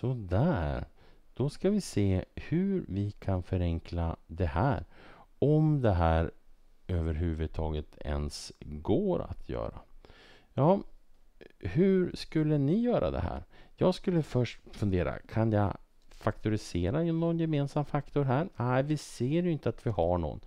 Sådär. Då ska vi se hur vi kan förenkla det här. Om det här överhuvudtaget ens går att göra. Ja, hur skulle ni göra det här? Jag skulle först fundera, kan jag faktorisera någon gemensam faktor här? Nej, vi ser ju inte att vi har någon.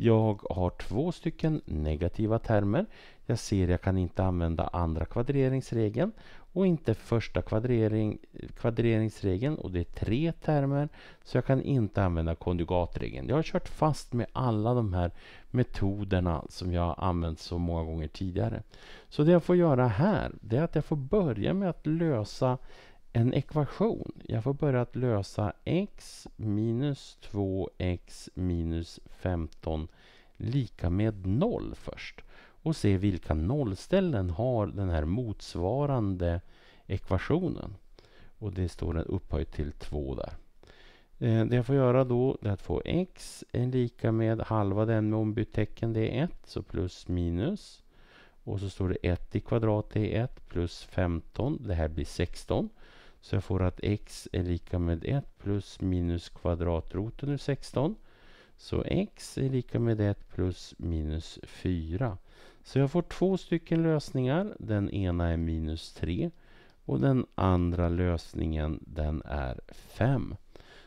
Jag har två stycken negativa termer. Jag ser jag kan inte använda andra kvadreringsregeln och inte första kvadrering, kvadreringsregeln och det är tre termer så jag kan inte använda konjugatregeln. Jag har kört fast med alla de här metoderna som jag har använt så många gånger tidigare. Så det jag får göra här det är att jag får börja med att lösa en ekvation. Jag får börja att lösa x minus 2x minus 15 lika med 0 först och se vilka nollställen har den här motsvarande ekvationen. Och det står en upphöjt till 2 där. Eh, det jag får göra då är att få x är lika med halva den med ombytt tecken, det är 1, så plus minus. Och så står det 1 i kvadrat, det är 1, plus 15, det här blir 16. Så jag får att x är lika med 1 plus minus kvadratroten ur 16. Så x är lika med 1 plus minus 4. Så jag får två stycken lösningar. Den ena är minus 3 och den andra lösningen den är 5.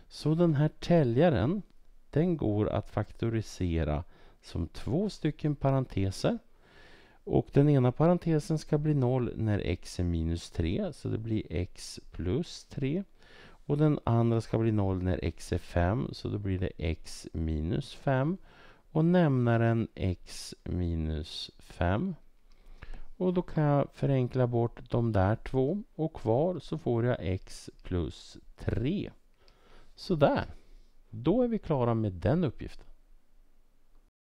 Så den här täljaren den går att faktorisera som två stycken parenteser och den ena parentesen ska bli 0 när x är minus 3, så det blir x plus 3. Och den andra ska bli 0 när x är 5, så då blir det x minus 5. Och nämnaren x minus 5. Och då kan jag förenkla bort de där två och kvar så får jag x plus 3. Sådär. Då är vi klara med den uppgiften.